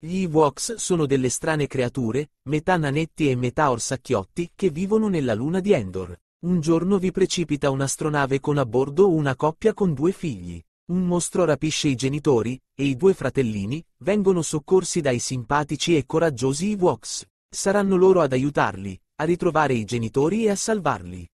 Gli Ewoks sono delle strane creature, metà nanetti e metà orsacchiotti, che vivono nella luna di Endor. Un giorno vi precipita un'astronave con a bordo una coppia con due figli. Un mostro rapisce i genitori, e i due fratellini, vengono soccorsi dai simpatici e coraggiosi Ewoks. Saranno loro ad aiutarli, a ritrovare i genitori e a salvarli.